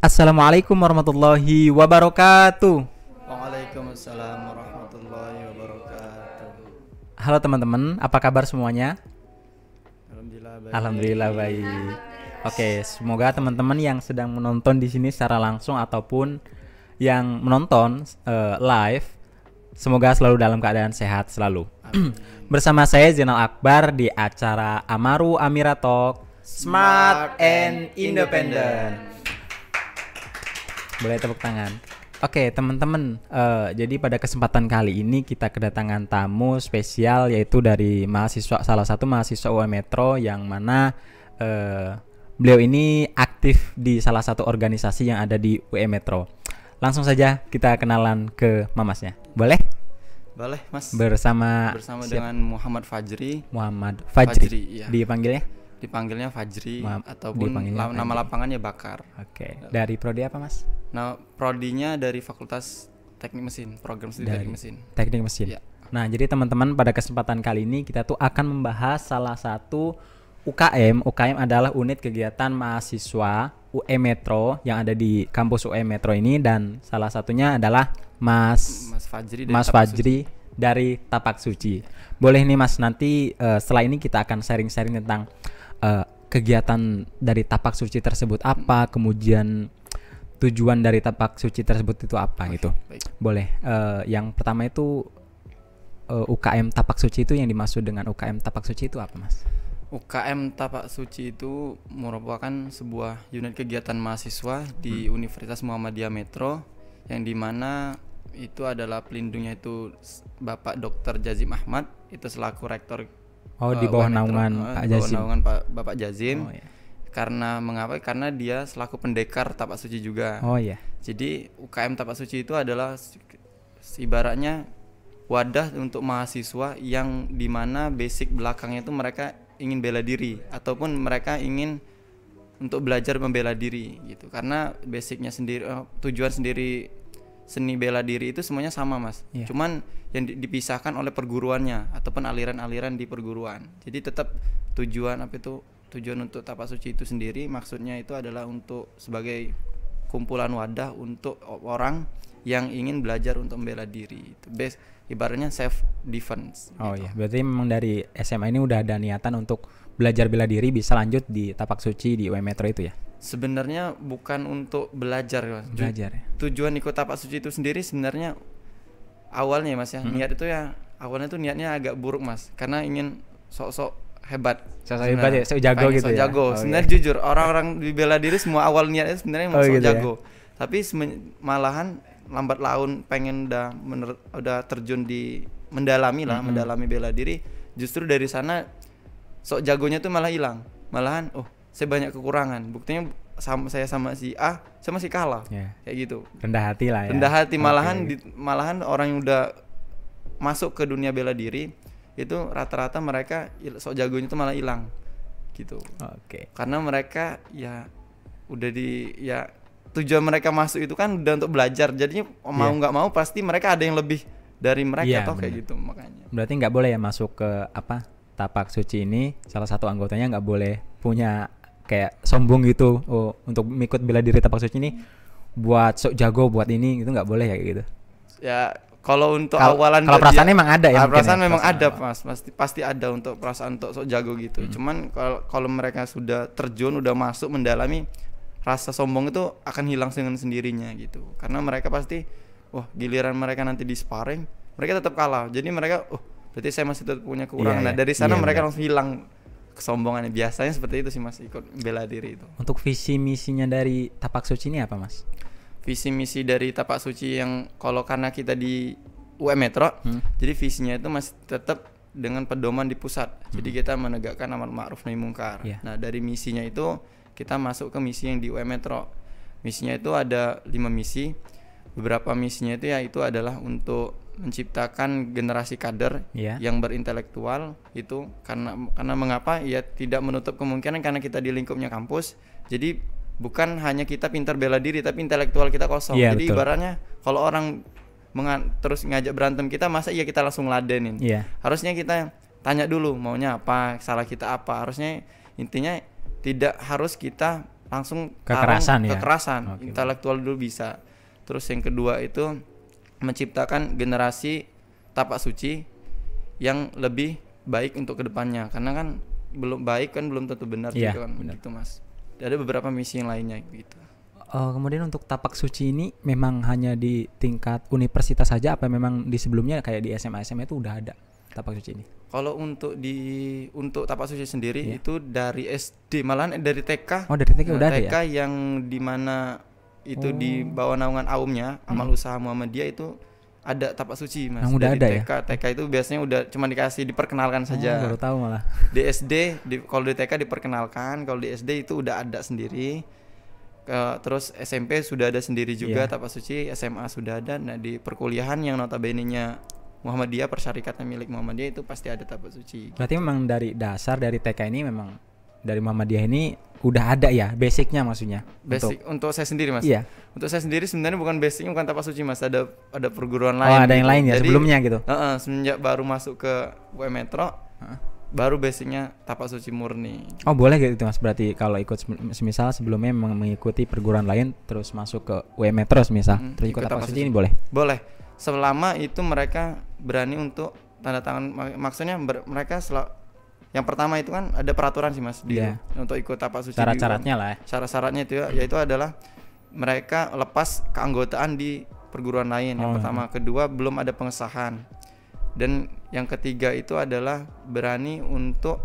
Assalamualaikum warahmatullahi wabarakatuh. Waalaikumsalam warahmatullahi wabarakatuh. Halo teman-teman, apa kabar semuanya? Alhamdulillah baik. Alhamdulillah baik. Oke, semoga teman-teman yang sedang menonton di sini secara langsung ataupun yang menonton uh, live semoga selalu dalam keadaan sehat selalu. Bersama saya Zainal Akbar di acara Amaru Amira Talk Smart and Independent boleh tepuk tangan. Oke, okay, teman-teman. Uh, jadi pada kesempatan kali ini kita kedatangan tamu spesial yaitu dari mahasiswa salah satu mahasiswa UM Metro yang mana uh, beliau ini aktif di salah satu organisasi yang ada di UM Metro. Langsung saja kita kenalan ke mamasnya. Boleh? Boleh, Mas. Bersama Bersama dengan Muhammad Fajri. Muhammad Fajri. Fajri iya. Dipanggilnya? dipanggilnya Fajri Ma ataupun dipanggilnya nama lapangannya Bakar. Oke. Okay. Ya. Dari prodi apa, Mas? Nah, prodinya dari Fakultas Teknik Mesin, program studi Teknik Mesin. Teknik Mesin. Ya. Nah, jadi teman-teman pada kesempatan kali ini kita tuh akan membahas salah satu UKM. UKM adalah unit kegiatan mahasiswa UE Metro yang ada di kampus UE Metro ini dan salah satunya adalah Mas Mas Fajri dari Mas Tapak Fajri Suci. dari Tapak Suci. Boleh nih Mas nanti uh, setelah ini kita akan sharing-sharing tentang uh, kegiatan dari tapak suci tersebut apa, kemudian tujuan dari tapak suci tersebut itu apa okay, gitu. Baik. Boleh. Uh, yang pertama itu uh, eh, UKM tapak suci itu yang dimaksud dengan UKM tapak suci itu apa, Mas? UKM Tapak Suci itu merupakan sebuah unit kegiatan mahasiswa di hmm. Universitas Muhammadiyah Metro yang dimana itu adalah pelindungnya itu Bapak Dr. Jazim Ahmad itu selaku rektor Oh, eh, di bawah naungan Pak Jazim. Eh, di bawah naungan Pak Bapak Jazim. Oh, iya. Karena mengapa? Karena dia selaku pendekar tapak suci juga. Oh iya. Jadi UKM tapak suci itu adalah ibaratnya wadah untuk mahasiswa yang dimana basic belakangnya itu mereka ingin bela diri ataupun mereka ingin untuk belajar membela diri gitu karena basicnya sendiri eh, tujuan sendiri seni bela diri itu semuanya sama mas yeah. cuman yang dipisahkan oleh perguruannya ataupun aliran-aliran di perguruan jadi tetap tujuan apa itu tujuan untuk tapak suci itu sendiri maksudnya itu adalah untuk sebagai kumpulan wadah untuk orang yang ingin belajar untuk membela diri itu base ibaratnya self defense oh gitu. iya berarti memang dari SMA ini udah ada niatan untuk belajar bela diri bisa lanjut di tapak suci di UM Metro itu ya sebenarnya bukan untuk belajar mas. belajar ya. tujuan ikut tapak suci itu sendiri sebenarnya awalnya mas ya hmm. niat itu ya awalnya tuh niatnya agak buruk mas karena ingin sok-sok hebat. Sosok sebenernya. hebat ya, sok jago Pengen gitu sok ya. jago. Oh, sebenarnya iya. jujur orang-orang di bela diri semua awal niatnya sebenarnya mau oh, sok gitu ya? jago. Ya? Tapi malahan lambat laun pengen udah mener udah terjun di mendalami lah, mm -hmm. mendalami bela diri. Justru dari sana sok jagonya tuh malah hilang. Malahan oh, saya banyak kekurangan. Buktinya sama saya sama si A sama si kalah yeah. kayak gitu rendah hati lah ya rendah hati malahan okay. di, malahan orang yang udah masuk ke dunia bela diri itu rata-rata mereka sok jagonya itu malah hilang gitu. Oke. Okay. Karena mereka ya udah di ya tujuan mereka masuk itu kan udah untuk belajar. Jadinya mau iya. nggak mau pasti mereka ada yang lebih dari mereka yeah, atau kayak gitu makanya. Berarti nggak boleh ya masuk ke apa tapak suci ini salah satu anggotanya nggak boleh punya kayak sombong gitu oh, untuk ikut bela diri tapak suci ini buat sok jago buat ini itu nggak boleh ya gitu. Ya kalau untuk kalo, awalan kalau perasaan ya, emang ada ya, ah, ya perasaan ya, memang perasaan ada mas pasti pasti ada untuk perasaan untuk sok jago gitu hmm. cuman kalau kalau mereka sudah terjun udah masuk mendalami rasa sombong itu akan hilang dengan sendirinya gitu karena mereka pasti wah giliran mereka nanti di sparring mereka tetap kalah jadi mereka oh berarti saya masih tetap punya kekurangan yeah, nah iya. dari sana yeah, mereka yeah. langsung hilang kesombongan. biasanya seperti itu sih mas ikut bela diri itu untuk visi misinya dari tapak suci ini apa mas visi misi dari tapak suci yang kalau karena kita di UM Metro, hmm. jadi visinya itu masih tetap dengan pedoman di pusat. Hmm. Jadi kita menegakkan amar ma'ruf nahi mungkar. Yeah. Nah, dari misinya itu kita masuk ke misi yang di UM Metro. Misinya itu ada lima misi. Beberapa misinya itu ya itu adalah untuk menciptakan generasi kader yeah. yang berintelektual itu karena karena mengapa ya tidak menutup kemungkinan karena kita di lingkupnya kampus. Jadi bukan hanya kita pintar bela diri tapi intelektual kita kosong yeah, jadi betul. ibaratnya kalau orang mengan terus ngajak berantem kita masa iya kita langsung ladenin yeah. harusnya kita tanya dulu maunya apa salah kita apa harusnya intinya tidak harus kita langsung kekerasan ya kekerasan okay. intelektual dulu bisa terus yang kedua itu menciptakan generasi tapak suci yang lebih baik untuk kedepannya karena kan belum baik kan belum tentu benar yeah, juga gitu kan benar. gitu mas ada beberapa misi yang lainnya gitu. Uh, kemudian untuk tapak suci ini memang hanya di tingkat universitas saja apa memang di sebelumnya kayak di SMA SMA itu udah ada tapak suci ini? Kalau untuk di untuk tapak suci sendiri yeah. itu dari SD malahan eh, dari TK. Oh dari TK nah, udah TK ada ya? TK yang dimana itu oh. di bawah naungan aumnya amal hmm. usaha Muhammadiyah itu ada tapak suci mas. Yang udah Dari ada TK. ya. TK itu biasanya udah cuma dikasih diperkenalkan oh, saja. Oh, baru tahu malah. Di SD, di, kalau di TK diperkenalkan, kalau di SD itu udah ada sendiri. Ke, terus SMP sudah ada sendiri juga yeah. tapak suci, SMA sudah ada. Nah di perkuliahan yang notabene-nya Muhammadiyah persyarikatan milik Muhammadiyah itu pasti ada tapak suci. Gitu. memang dari dasar dari TK ini memang dari Mama dia ini udah ada ya basicnya maksudnya basic untuk, untuk saya sendiri mas iya untuk saya sendiri sebenarnya bukan basicnya bukan tapak suci mas ada ada perguruan oh, lain oh ada gitu. yang lain ya Jadi, sebelumnya gitu uh -uh, semenjak baru masuk ke UM Metro uh. baru basicnya tapak suci murni oh boleh gitu mas berarti kalau ikut semisal sebelumnya memang mengikuti perguruan lain terus masuk ke UM Metro semisal hmm, terus ikut, ikut tapak, suci, suci ini boleh boleh selama itu mereka berani untuk tanda tangan maksudnya mereka selalu yang pertama itu kan ada peraturan sih mas yeah. untuk ikut tapak suci cara syaratnya lah cara ya. syaratnya itu ya yaitu adalah mereka lepas keanggotaan di perguruan lain yang oh, pertama iya. kedua belum ada pengesahan dan yang ketiga itu adalah berani untuk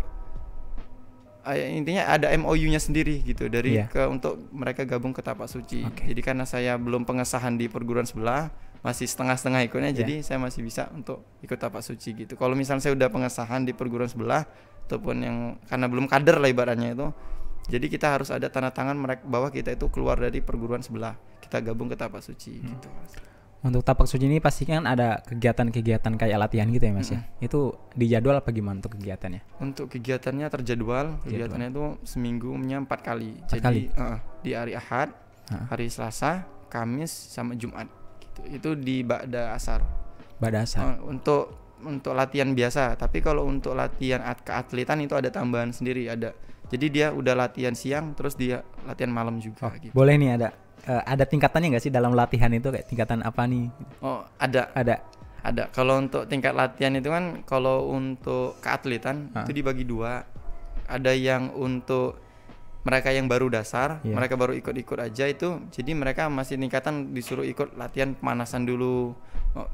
eh, intinya ada MOU-nya sendiri gitu dari yeah. ke untuk mereka gabung ke tapak suci okay. jadi karena saya belum pengesahan di perguruan sebelah masih setengah-setengah ikutnya yeah. jadi saya masih bisa untuk ikut tapak suci gitu kalau misalnya saya udah pengesahan di perguruan sebelah ataupun yang karena belum kader lah ibaratnya itu jadi kita harus ada tanda tangan mereka bahwa kita itu keluar dari perguruan sebelah kita gabung ke tapak suci hmm. gitu untuk tapak suci ini pastinya kan ada kegiatan-kegiatan kayak latihan gitu ya mas ya? hmm. ya itu dijadwal apa gimana untuk kegiatannya untuk kegiatannya terjadwal kegiatannya itu seminggunya empat kali 4 jadi kali? Uh, di hari ahad uh. hari selasa kamis sama jumat gitu itu di ba'da asar ba'da asar uh, untuk untuk latihan biasa tapi kalau untuk latihan at keatletan itu ada tambahan sendiri ada jadi dia udah latihan siang terus dia latihan malam juga oh, gitu. boleh nih ada uh, ada tingkatannya nggak sih dalam latihan itu kayak tingkatan apa nih oh ada ada ada kalau untuk tingkat latihan itu kan kalau untuk keatletan uh. itu dibagi dua ada yang untuk mereka yang baru dasar, yeah. mereka baru ikut-ikut aja itu, jadi mereka masih tingkatan disuruh ikut latihan pemanasan dulu, oh,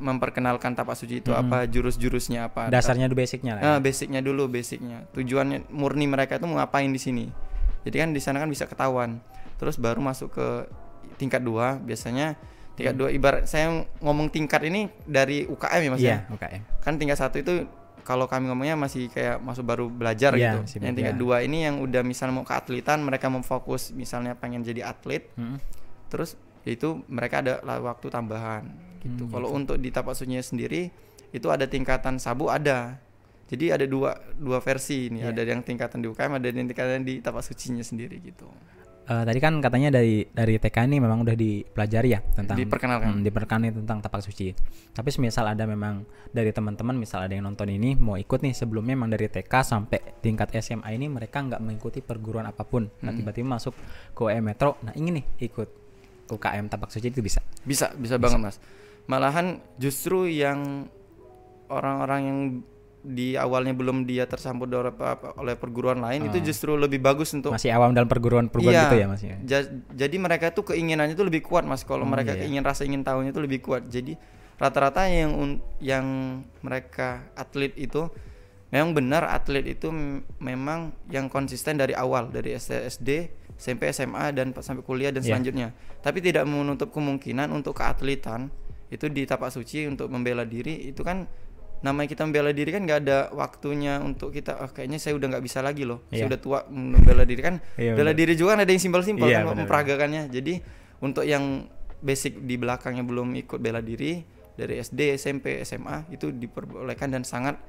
memperkenalkan tapak suci itu hmm. apa, jurus-jurusnya apa. Nah, Dasarnya dulu basicnya lah. Ya. Uh, basicnya dulu, basicnya. Tujuannya murni mereka itu mau ngapain di sini. Jadi kan di sana kan bisa ketahuan. Terus baru masuk ke tingkat dua, biasanya tingkat iya. dua ibarat saya ngomong tingkat ini dari UKM ya mas yeah, ya. Iya, UKM. Kan tingkat satu itu kalau kami ngomongnya masih kayak masuk baru belajar yeah, gitu. yang tingkat yeah. dua ini yang udah misal mau ke atletan, mereka mau fokus misalnya pengen jadi atlet. Hmm. Terus itu mereka ada waktu tambahan gitu. Hmm, kalau gitu. untuk di tapak sunyi sendiri itu ada tingkatan sabu ada. Jadi ada dua dua versi ini, yeah. ada yang tingkatan di UKM, ada yang tingkatan di tapak sucinya sendiri gitu uh, tadi kan katanya dari dari TK ini memang udah dipelajari ya tentang diperkenalkan hmm, diperkenalkan tentang tapak suci. Tapi semisal ada memang dari teman-teman misal ada yang nonton ini mau ikut nih sebelumnya memang dari TK sampai tingkat SMA ini mereka nggak mengikuti perguruan apapun. Nah hmm. tiba-tiba masuk ke UM Metro, nah ingin nih ikut UKM tapak suci itu bisa. Bisa, bisa, bisa. banget Mas. Malahan justru yang orang-orang yang di awalnya belum dia tersambut oleh perguruan lain hmm. itu ah. justru lebih bagus untuk masih awam dalam perguruan perguruan iya, gitu ya mas ya? ja, jadi mereka tuh keinginannya tuh lebih kuat mas kalau hmm, mereka iya. ingin rasa ingin tahunya tuh lebih kuat jadi rata-rata yang yang mereka atlet itu memang benar atlet itu memang yang konsisten dari awal dari SD SMP SMA dan sampai kuliah dan yeah. selanjutnya tapi tidak menutup kemungkinan untuk keatletan itu di tapak suci untuk membela diri itu kan namanya kita membela diri kan nggak ada waktunya untuk kita oh, kayaknya saya udah nggak bisa lagi loh yeah. saya iya. udah tua membela diri kan yeah, bela diri juga kan ada yang simpel-simpel yeah, kan memperagakannya jadi untuk yang basic di belakangnya belum ikut bela diri dari SD SMP SMA itu diperbolehkan dan sangat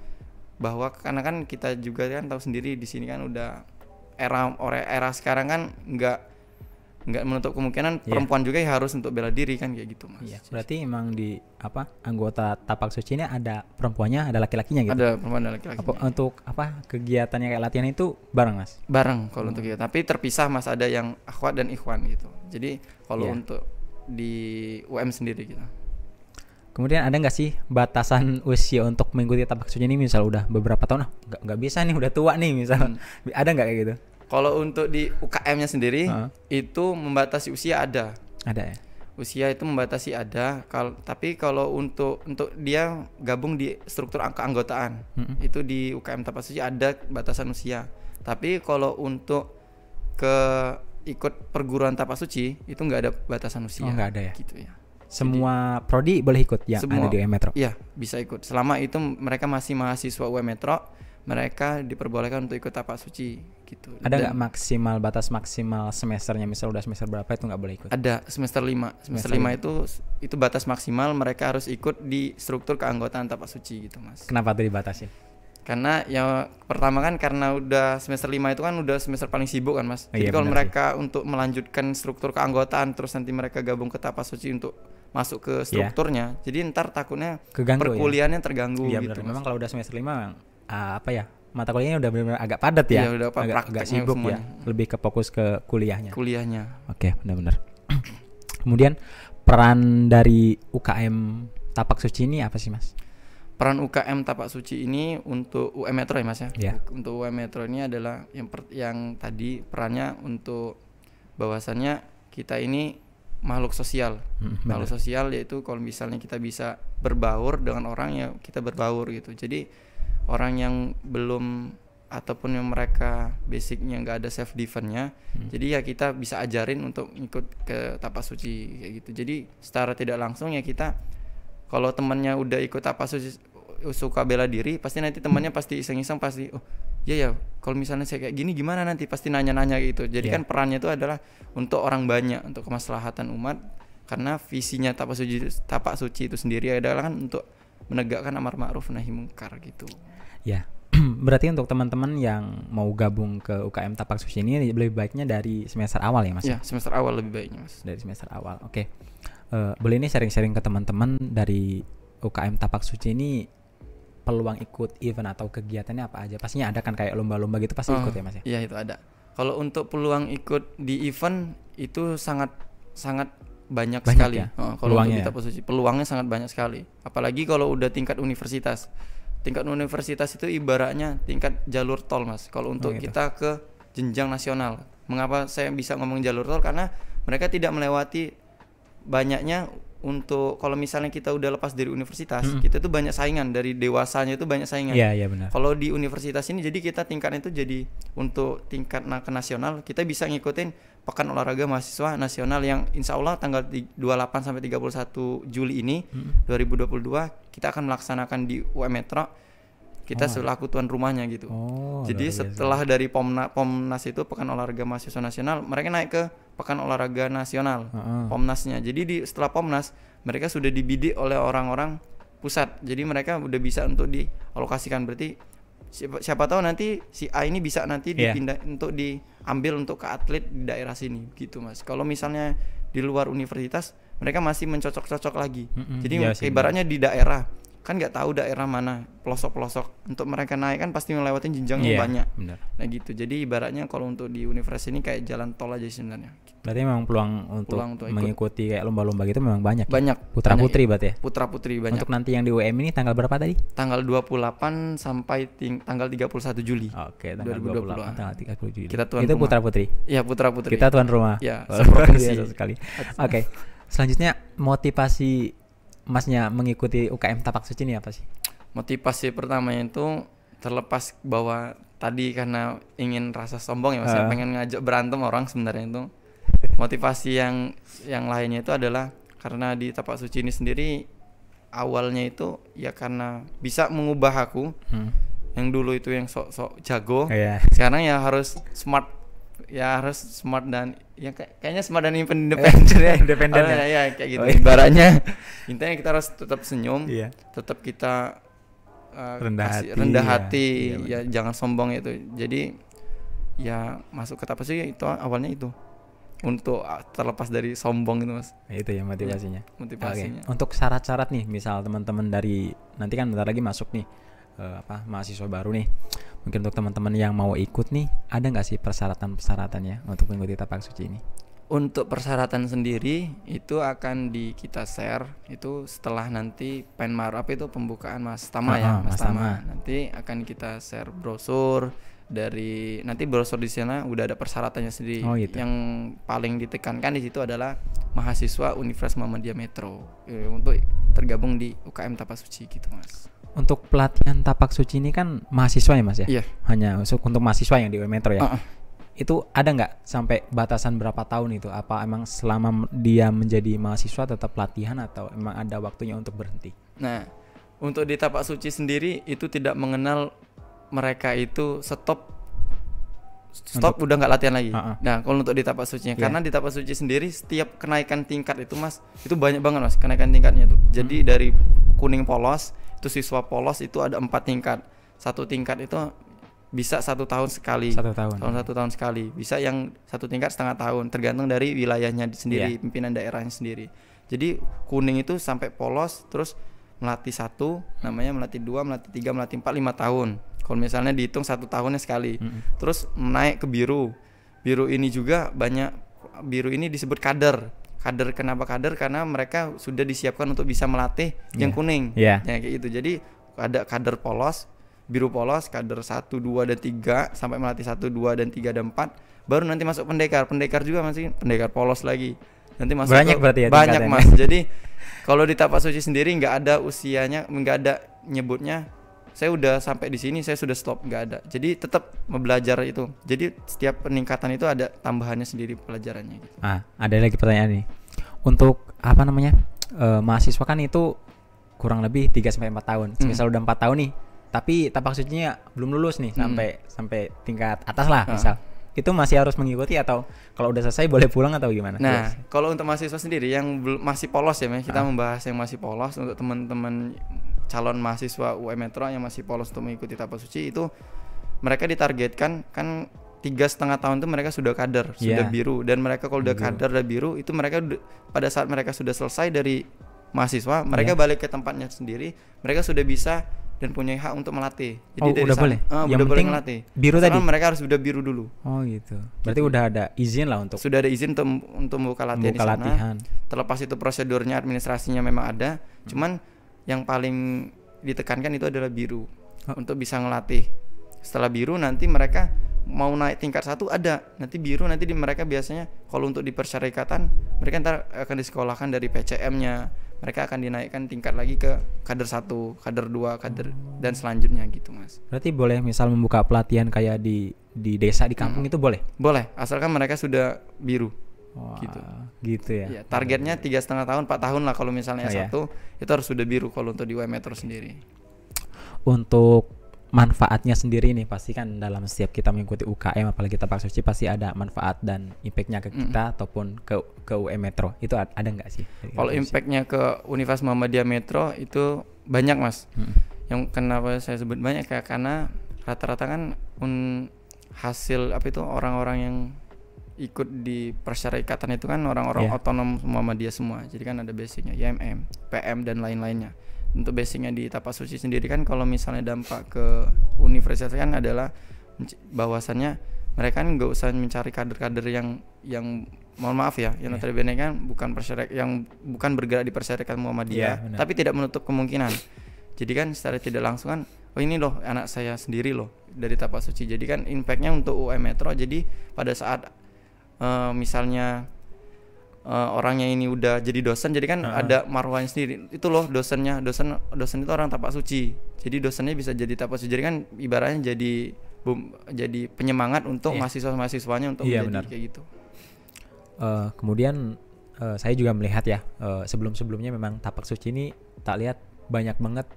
bahwa karena kan kita juga kan tahu sendiri di sini kan udah era era sekarang kan nggak nggak menutup kemungkinan yeah. perempuan juga ya harus untuk bela diri kan kayak gitu mas. Yeah. Berarti emang di apa anggota tapak suci ini ada perempuannya ada laki-lakinya gitu. Ada perempuan dan laki-laki. Untuk apa kegiatannya kayak latihan itu bareng mas? Bareng kalau hmm. untuk kita gitu. tapi terpisah mas ada yang akhwat dan ikhwan gitu. Jadi kalau yeah. untuk di UM sendiri gitu. Kemudian ada nggak sih batasan usia untuk mengikuti tapak suci ini misal udah beberapa tahun ah nggak bisa nih udah tua nih misal hmm. ada nggak kayak gitu? Kalau untuk di UKM-nya sendiri uh. itu membatasi usia ada. Ada ya. Usia itu membatasi ada. Kalau tapi kalau untuk untuk dia gabung di struktur anggotaan, mm -hmm. itu di UKM Tapasuci suci ada batasan usia. Tapi kalau untuk ke ikut perguruan Tapasuci suci itu nggak ada batasan usia. Oh, ada ya. Gitu ya. Semua Jadi, prodi boleh ikut ya semua, ada di UM Metro. Iya, bisa ikut. Selama itu mereka masih mahasiswa UM Metro mereka diperbolehkan untuk ikut tapak suci gitu. Ada nggak maksimal batas maksimal semesternya? Misal udah semester berapa itu nggak boleh ikut? Ada semester 5. Semester, semester 5 itu itu batas maksimal mereka harus ikut di struktur keanggotaan tapak suci gitu, Mas. Kenapa tuh dibatasi? Karena ya pertama kan karena udah semester 5 itu kan udah semester paling sibuk kan, Mas. Oh jadi iya, kalau mereka sih. untuk melanjutkan struktur keanggotaan terus nanti mereka gabung ke tapak suci untuk masuk ke iya. strukturnya. Yeah. Jadi ntar takutnya Keganggu, perkuliahannya ya? terganggu iya, gitu. Benar. Memang kalau udah semester 5 uh, apa ya mata kuliahnya udah benar-benar agak padat ya, ya udah apa, agak, agak sibuk semuanya. ya, lebih ke fokus ke kuliahnya. Kuliahnya. Oke, okay, benar-benar. Kemudian peran dari UKM Tapak Suci ini apa sih, Mas? Peran UKM Tapak Suci ini untuk UM Metro ya, Mas ya. Yeah. Untuk UM Metro ini adalah yang per, yang tadi perannya untuk bahwasannya kita ini makhluk sosial. Hmm, makhluk sosial yaitu kalau misalnya kita bisa berbaur dengan orang ya kita berbaur gitu. Jadi orang yang belum ataupun yang mereka basicnya nggak ada self defense-nya. Hmm. Jadi ya kita bisa ajarin untuk ikut ke tapas suci kayak gitu. Jadi secara tidak langsung ya kita kalau temannya udah ikut tapas suci suka bela diri, pasti nanti temannya pasti iseng-iseng pasti oh iya ya kalau misalnya saya kayak gini gimana nanti pasti nanya-nanya gitu. Jadi yeah. kan perannya itu adalah untuk orang banyak, untuk kemaslahatan umat karena visinya tapak suci tapak suci itu sendiri adalah kan untuk menegakkan amar ma'ruf nahi mungkar gitu. Ya, berarti untuk teman-teman yang mau gabung ke UKM Tapak Suci ini lebih baiknya dari semester awal ya mas? Ya, semester awal lebih baiknya mas. Dari semester awal, oke. Okay. Uh, eh, boleh ini sharing-sharing ke teman-teman dari UKM Tapak Suci ini peluang ikut event atau kegiatannya apa aja? Pastinya ada kan kayak lomba-lomba gitu pasti oh, ikut ya mas ya? Iya itu ada. Kalau untuk peluang ikut di event itu sangat sangat banyak, banyak sekali. Ya? Oh, kalau untuk ya? Tapak peluangnya sangat banyak sekali. Apalagi kalau udah tingkat universitas tingkat universitas itu ibaratnya tingkat jalur tol mas kalau untuk oh, gitu. kita ke jenjang nasional mengapa saya bisa ngomong jalur tol karena mereka tidak melewati banyaknya untuk kalau misalnya kita udah lepas dari universitas hmm. kita tuh banyak saingan dari dewasanya itu banyak saingan ya, ya benar. kalau di universitas ini jadi kita tingkatnya itu jadi untuk tingkat nasional kita bisa ngikutin Pekan Olahraga Mahasiswa Nasional yang insya Allah tanggal 28 sampai 31 Juli ini hmm. 2022 kita akan melaksanakan di UM Metro kita oh. selaku tuan rumahnya gitu. Oh, Jadi setelah dari Pomna, Pomnas itu Pekan Olahraga Mahasiswa Nasional, mereka naik ke Pekan Olahraga Nasional uh -huh. Pomnasnya. Jadi di setelah Pomnas mereka sudah dibidik oleh orang-orang pusat. Jadi mereka udah bisa untuk dialokasikan berarti siapa, siapa tahu nanti si A ini bisa nanti iya. dipindah untuk diambil untuk ke atlet di daerah sini gitu mas kalau misalnya di luar universitas mereka masih mencocok-cocok lagi mm -hmm. jadi yeah, ibaratnya di daerah kan nggak tahu daerah mana pelosok-pelosok untuk mereka naik kan pasti melewatin jenjang yeah, yang iya, banyak. Bener. Nah gitu. Jadi ibaratnya kalau untuk di universitas ini kayak jalan tol aja sebenarnya. Berarti memang peluang untuk, peluang untuk mengikuti kayak lomba-lomba gitu memang banyak. Ya? Banyak. Ya? Putra banyak, putri iya. berarti ya. Putra putri banyak. Untuk nanti yang di UM ini tanggal berapa tadi? Tanggal 28 sampai ting tanggal 31 Juli. Oke, tanggal puluh 28 tanggal 30 Juli. Kita tuan Itu rumah. putra putri. Iya, putra putri. Kita tuan rumah. Iya, seprovinsi sekali. Oke. Okay. Selanjutnya motivasi masnya mengikuti UKM Tapak Suci ini apa sih? Motivasi pertamanya itu terlepas bahwa tadi karena ingin rasa sombong ya mas, uh. Ah. pengen ngajak berantem orang sebenarnya itu. Motivasi yang yang lainnya itu adalah karena di Tapak Suci ini sendiri awalnya itu ya karena bisa mengubah aku. Hmm yang dulu itu yang sok-sok jago, oh, iya. yeah. sekarang ya harus smart ya harus smart dan ya kayaknya smart dan independen ya independen ya, oh, iya, iya, kayak gitu oh, ibaratnya intinya kita harus tetap senyum yeah. tetap kita uh, rendah hati rendah iya. hati ya, ya jangan sombong itu jadi ya masuk ke apa sih itu awalnya itu untuk ah, terlepas dari sombong itu mas nah, itu ya motivasinya ya, motivasinya okay. untuk syarat-syarat nih misal teman-teman dari nanti kan bentar lagi masuk nih uh, apa mahasiswa baru nih mungkin untuk teman-teman yang mau ikut nih ada nggak sih persyaratan persyaratannya untuk mengikuti tapak suci ini untuk persyaratan sendiri itu akan di kita share itu setelah nanti penmar marap itu pembukaan mas tama ya, ah, ya mas, mas tama. tama nanti akan kita share brosur dari nanti brosur di sana udah ada persyaratannya sendiri oh, gitu. yang paling ditekankan di situ adalah mahasiswa Universitas Muhammadiyah Metro eh, untuk tergabung di UKM suci gitu mas untuk pelatihan tapak suci ini kan mahasiswa ya mas ya? Iya. Hanya untuk mahasiswa yang di UM Metro ya. Uh -uh. Itu ada nggak sampai batasan berapa tahun itu? Apa emang selama dia menjadi mahasiswa tetap pelatihan atau emang ada waktunya untuk berhenti? Nah, untuk di tapak suci sendiri itu tidak mengenal mereka itu stop stop untuk, udah nggak latihan lagi. Uh -uh. Nah, kalau untuk di tapak suci yeah. karena di tapak suci sendiri setiap kenaikan tingkat itu Mas, itu banyak banget Mas kenaikan tingkatnya itu. Jadi hmm. dari kuning polos itu siswa polos itu ada empat tingkat satu tingkat itu bisa satu tahun sekali satu tahun tahun satu tahun sekali bisa yang satu tingkat setengah tahun tergantung dari wilayahnya sendiri yeah. pimpinan daerahnya sendiri jadi kuning itu sampai polos terus melatih satu namanya melatih dua melatih tiga melatih empat lima tahun kalau misalnya dihitung satu tahunnya sekali mm -hmm. terus naik ke biru biru ini juga banyak biru ini disebut kader kader kenapa kader karena mereka sudah disiapkan untuk bisa melatih yeah. yang kuning yeah. ya kayak gitu jadi ada kader polos biru polos kader satu dua dan 3 sampai melatih satu dua dan tiga dan 4 baru nanti masuk pendekar pendekar juga masih pendekar polos lagi nanti masuk banyak ke, berarti ya banyak mas jadi kalau di tapak suci sendiri nggak ada usianya nggak ada nyebutnya saya udah sampai di sini saya sudah stop nggak ada jadi tetap belajar itu jadi setiap peningkatan itu ada tambahannya sendiri pelajarannya ah ada lagi pertanyaan nih untuk apa namanya e, mahasiswa kan itu kurang lebih 3 sampai empat tahun hmm. misal udah empat tahun nih tapi tapak sucinya belum lulus nih hmm. sampai sampai tingkat atas lah hmm. misal itu masih harus mengikuti atau kalau udah selesai boleh pulang atau gimana? Nah, yes. kalau untuk mahasiswa sendiri yang masih polos ya, kita ah. membahas yang masih polos untuk teman-teman calon mahasiswa UM Metro yang masih polos untuk mengikuti tapak suci itu mereka ditargetkan kan tiga setengah tahun itu mereka sudah kader yeah. sudah biru dan mereka kalau sudah kader udah biru itu mereka pada saat mereka sudah selesai dari mahasiswa mereka yeah. balik ke tempatnya sendiri mereka sudah bisa dan punya hak untuk melatih. Jadi oh, dari udah boleh. Uh, Yang udah boleh melatih. Biru tadi. mereka harus sudah biru dulu. Oh gitu. Berarti gitu. udah ada izin lah untuk Sudah ada izin untuk untuk membuka latihan membuka di sana. Latihan. Terlepas itu prosedurnya administrasinya memang ada, hmm. cuman yang paling ditekankan itu adalah biru Hah? untuk bisa ngelatih. Setelah biru nanti mereka mau naik tingkat satu ada nanti biru nanti di mereka biasanya kalau untuk di persyarikatan mereka ntar akan disekolahkan dari PCM-nya mereka akan dinaikkan tingkat lagi ke kader satu kader dua kader dan selanjutnya gitu mas berarti boleh misal membuka pelatihan kayak di di desa di kampung hmm. itu boleh boleh asalkan mereka sudah biru gitu. Gitu ya. ya targetnya iya, iya, iya. tiga setengah tahun, empat tahun lah kalau misalnya S1 ya. itu harus sudah biru kalau untuk di UM Metro sendiri. Untuk manfaatnya sendiri nih pasti kan dalam setiap kita mengikuti UKM apalagi kita Pak suci pasti ada manfaat dan impactnya ke kita mm. ataupun ke ke UM Metro itu ada nggak sih? Kalau impactnya ke Universitas Muhammadiyah Metro itu banyak mas. Mm. Yang kenapa saya sebut banyak ya karena rata-rata kan un, hasil apa itu orang-orang yang ikut di persyarikatan itu kan orang-orang yeah. otonom Muhammadiyah semua. Jadi kan ada basicnya IMM, PM dan lain-lainnya. Untuk basicnya di suci sendiri kan kalau misalnya dampak ke universitas kan adalah bahwasannya mereka kan nggak usah mencari kader-kader yang yang mohon maaf ya yang yeah. Iya. kan bukan persyarik yang bukan bergerak di persyarikatan Muhammadiyah yeah, tapi tidak menutup kemungkinan jadi kan secara tidak langsung kan oh ini loh anak saya sendiri loh dari suci. jadi kan impactnya untuk UM Metro jadi pada saat uh, misalnya uh, orangnya ini udah jadi dosen jadi kan uh ada marwahnya sendiri itu loh dosennya dosen dosen itu orang tapak suci jadi dosennya bisa jadi tapak suci jadi kan ibaratnya jadi bum, jadi penyemangat untuk yeah. mahasiswa mahasiswanya untuk yeah, menjadi kayak gitu uh, kemudian uh, saya juga melihat ya uh, sebelum sebelumnya memang tapak suci ini tak lihat banyak banget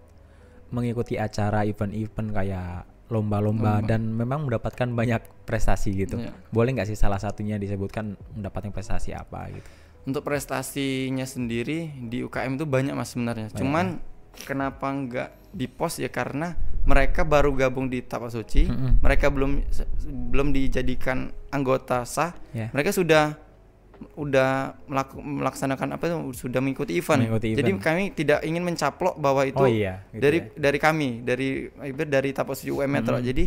mengikuti acara event-event kayak lomba-lomba dan memang mendapatkan banyak prestasi gitu. Yeah. Boleh nggak sih salah satunya disebutkan mendapatkan prestasi apa gitu? Untuk prestasinya sendiri di UKM itu banyak mas sebenarnya. Banyak. Cuman kenapa nggak di pos ya karena mereka baru gabung di Tapa Suci, mm -hmm. mereka belum belum dijadikan anggota sah, yeah. mereka sudah udah melaku, melaksanakan apa sudah mengikuti event. mengikuti event. Jadi kami tidak ingin mencaplok bahwa itu oh, iya, gitu dari ya. dari kami, dari dari Tapos UM Metro. Mm-hmm. Jadi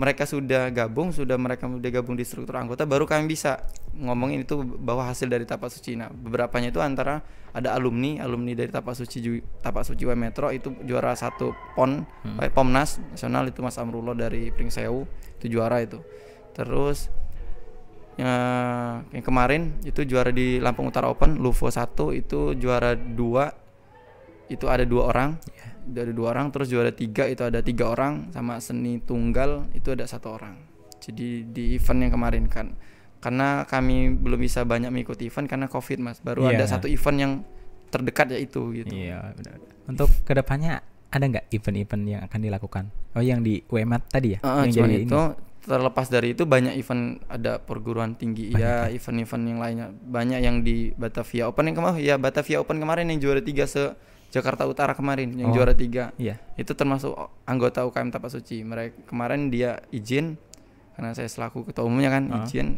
mereka sudah gabung, sudah mereka sudah gabung di struktur anggota, baru kami bisa ngomongin itu bahwa hasil dari tapak suci. Nah, beberapanya itu antara ada alumni, alumni dari tapak suci tapak suci UM Metro itu juara satu pon, hmm. eh, pomnas nasional itu Mas Amrullah dari Pringsewu itu juara itu. Terus Ya, yang kemarin itu juara di Lampung Utara Open Luvo 1 itu juara 2 itu ada dua orang yeah. ada dua orang terus juara tiga itu ada tiga orang sama seni tunggal itu ada satu orang jadi di event yang kemarin kan karena kami belum bisa banyak mengikuti event karena covid mas baru yeah. ada satu event yang terdekat yaitu gitu iya yeah, benar untuk kedepannya ada nggak event-event yang akan dilakukan oh yang di WMAT tadi ya uh, yang jadi itu ini? terlepas dari itu banyak event ada perguruan tinggi banyak ya event-event yang lainnya banyak yang di Batavia Open yang kemarin ya Batavia Open kemarin yang juara tiga se Jakarta Utara kemarin yang oh, juara tiga iya. itu termasuk anggota UKM Tapak Suci mereka kemarin dia izin karena saya selaku ketua umumnya kan uh ah. -huh. izin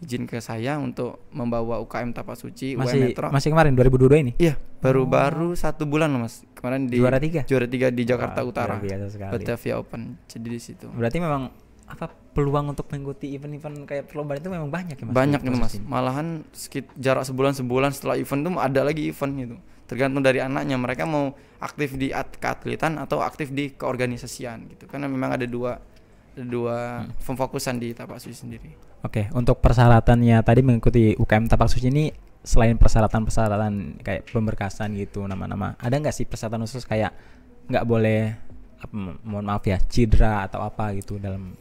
izin ke saya untuk membawa UKM Tapak Suci masih, Metro masih kemarin 2022 ini iya baru-baru oh. satu bulan mas kemarin di juara tiga juara tiga di Jakarta oh, Utara Batavia Open jadi di situ berarti memang apa peluang untuk mengikuti event-event kayak perlombaan itu memang banyak ya mas banyak nih mas ini. malahan sekit jarak sebulan sebulan setelah event itu ada lagi event itu tergantung dari anaknya mereka mau aktif di keatletan atau aktif di keorganisasian gitu karena memang ada dua ada dua hmm. pemfokusan di tapak suci sendiri oke untuk persyaratannya tadi mengikuti UKM tapak suci ini selain persyaratan-persyaratan kayak pemberkasan gitu nama-nama ada nggak sih persyaratan khusus kayak nggak boleh mohon maaf ya cedera atau apa gitu dalam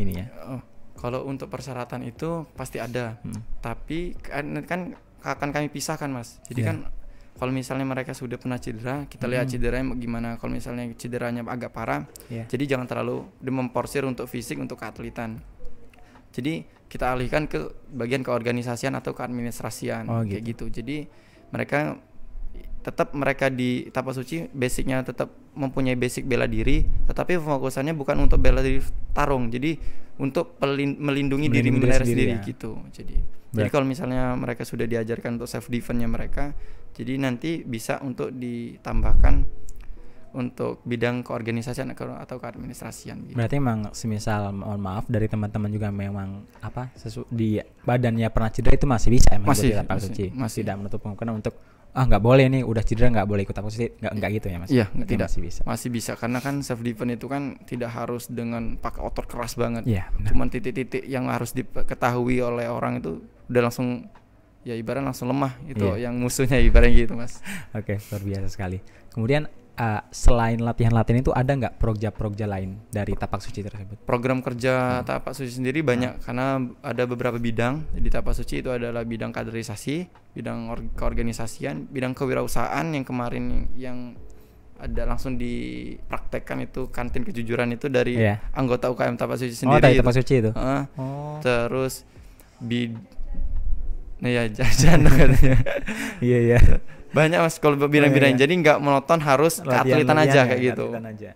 ini ya? Oh, kalau untuk persyaratan itu pasti ada, hmm. tapi kan, kan akan kami pisahkan mas. Jadi yeah. kan kalau misalnya mereka sudah pernah cedera, kita hmm. lihat cederanya gimana. Kalau misalnya cederanya agak parah, yeah. jadi jangan terlalu memporsir untuk fisik untuk keatletan. Jadi kita alihkan ke bagian keorganisasian atau keadministrasian oh, gitu. kayak gitu. Jadi mereka tetap mereka di tapa suci basicnya tetap mempunyai basic bela diri tetapi fokusannya bukan untuk bela diri tarung jadi untuk pelin, melindungi, diri mereka sendiri, ya. gitu jadi jadi kalau misalnya mereka sudah diajarkan untuk self defense-nya mereka jadi nanti bisa untuk ditambahkan untuk bidang keorganisasian atau keadministrasian gitu. Berarti memang semisal mohon maaf dari teman-teman juga memang apa sesu di badannya pernah cedera itu masih bisa emang masih, masih, masih tidak menutup kemungkinan untuk ah nggak boleh nih udah cedera nggak boleh ikut apa sih nggak nggak gitu ya mas? Iya tidak masih bisa masih bisa karena kan self defense itu kan tidak harus dengan pakai otot keras banget. Iya. Cuman titik-titik yang harus diketahui oleh orang itu udah langsung ya ibaratnya langsung lemah itu iya. yang musuhnya ibaratnya gitu mas. Oke luar biasa sekali. Kemudian uh, selain latihan-latihan itu ada nggak progja-progja lain dari tapak suci tersebut? Program kerja hmm. tapak suci sendiri banyak hmm. karena ada beberapa bidang di tapak suci itu adalah bidang kaderisasi, bidang keorganisasian, bidang kewirausahaan yang kemarin yang ada langsung dipraktekkan itu kantin kejujuran itu dari yeah. anggota UKM tapak suci oh, sendiri. Oh, tapak suci itu. Uh, oh. Terus bid Nah ya jajan katanya. Iya iya. banyak mas kalau bidang-bidang oh, iya, iya. jadi nggak menonton harus keatletan aja ya, kayak gitu aja.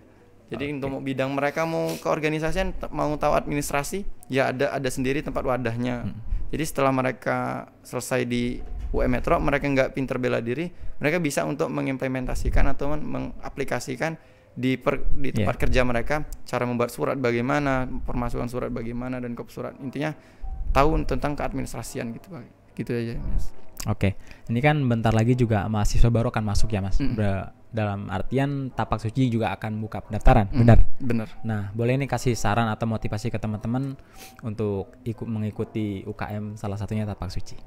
jadi okay. untuk bidang mereka mau ke organisasi mau tahu administrasi ya ada ada sendiri tempat wadahnya hmm. jadi setelah mereka selesai di UM Metro mereka nggak pinter bela diri mereka bisa untuk mengimplementasikan atau mengaplikasikan di per, di tempat yeah. kerja mereka cara membuat surat bagaimana permasukan surat bagaimana dan kop surat intinya tahu tentang keadministrasian gitu pak gitu aja mas Oke, okay. ini kan bentar lagi juga mahasiswa baru akan masuk ya mas. Mm. dalam artian tapak suci juga akan buka pendaftaran, mm. benar? Benar. Nah, boleh ini kasih saran atau motivasi ke teman-teman untuk ikut mengikuti UKM salah satunya tapak suci.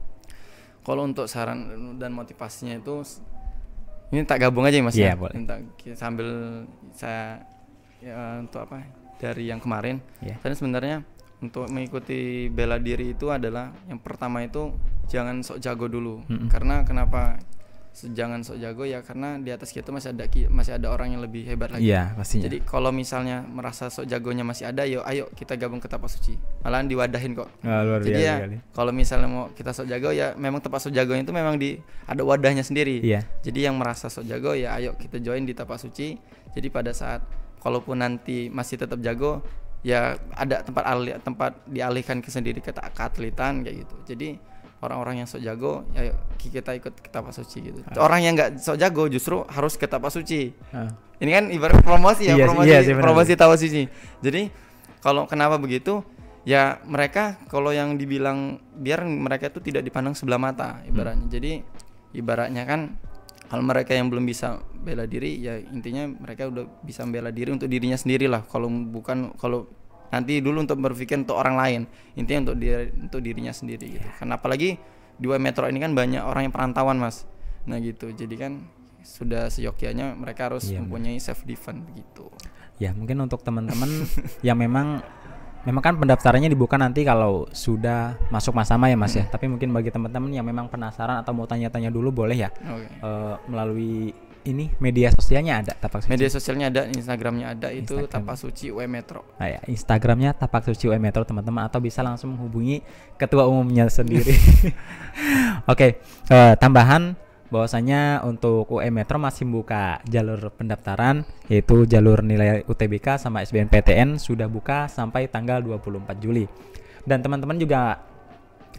Kalau untuk saran dan motivasinya itu ini tak gabung aja ya mas yeah, ya. boleh. Sambil saya ya, untuk apa dari yang kemarin, yeah. karena sebenarnya untuk mengikuti bela diri itu adalah yang pertama itu jangan sok jago dulu mm -hmm. karena kenapa jangan sok jago ya karena di atas kita masih ada masih ada orang yang lebih hebat lagi. Iya, pastinya. Jadi kalau misalnya merasa sok jagonya masih ada, yuk ayo kita gabung ke tapak suci. Malahan diwadahin kok. Nah, luar Jadi biasa ya kalau misalnya mau kita sok jago ya memang tapak sok jagonya itu memang di ada wadahnya sendiri. Iya. Jadi yang merasa sok jago ya ayo kita join di tapak suci. Jadi pada saat kalaupun nanti masih tetap jago, ya ada tempat alih, tempat dialihkan ke sendiri ke keatletan kayak gitu jadi orang-orang yang sok jago ya kita ikut ke tapak suci gitu ah. orang yang nggak sok jago justru harus ke tapak suci ah. ini kan ibarat promosi ya yes, iya promosi yes iya promosi tapak suci jadi kalau kenapa begitu ya mereka kalau yang dibilang biar mereka itu tidak dipandang sebelah mata ibaratnya hmm. jadi ibaratnya kan kalau mereka yang belum bisa bela diri ya intinya mereka udah bisa bela diri untuk dirinya sendiri lah kalau bukan kalau nanti dulu untuk berpikir untuk orang lain intinya untuk diri, untuk dirinya sendiri gitu iya. karena apalagi di Metro ini kan banyak orang yang perantauan mas nah gitu jadi kan sudah seyogyanya mereka harus yeah, mempunyai self defense gitu ya mungkin untuk teman-teman yang memang memang kan pendaftarannya dibuka nanti kalau sudah masuk Mas ya Mas ya. hmm. ya. Tapi mungkin bagi teman-teman yang memang penasaran atau mau tanya-tanya dulu boleh ya. Okay. Uh, eh, melalui ini media sosialnya ada tapak suci. Media sosialnya ada, Instagramnya ada itu Instagram. tapak suci UM Metro. Nah, ya, Instagramnya tapak suci UM Metro teman-teman atau bisa langsung menghubungi ketua umumnya sendiri. Oke, okay, uh, eh, tambahan bahwasanya untuk UM Metro masih buka jalur pendaftaran yaitu jalur nilai UTBK sama SBMPTN sudah buka sampai tanggal 24 Juli. Dan teman-teman juga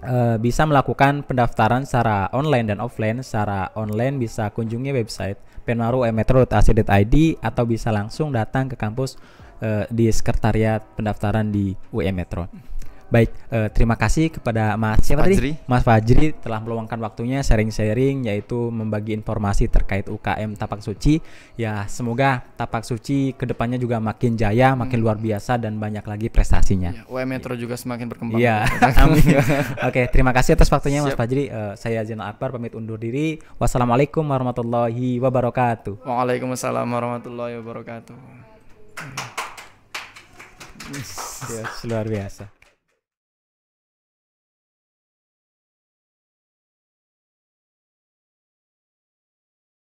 e, bisa melakukan pendaftaran secara online dan offline. Secara online bisa kunjungi website penmaru umetro.ac.id atau bisa langsung datang ke kampus e, di sekretariat pendaftaran di UM Metro. Baik, eh, terima kasih kepada Mas siapa Fajri. tadi? Mas Fajri telah meluangkan waktunya sharing-sharing yaitu membagi informasi terkait UKM Tapak Suci. Ya, semoga Tapak Suci kedepannya juga makin jaya, hmm. makin luar biasa dan banyak lagi prestasinya. Ya, UM Metro ya. juga semakin berkembang. Iya. Amin. Oke, terima kasih atas waktunya Mas Fajri. Eh, saya Zainal Akbar pamit undur diri. Wassalamualaikum warahmatullahi wabarakatuh. Waalaikumsalam warahmatullahi wabarakatuh. Yes, luar biasa.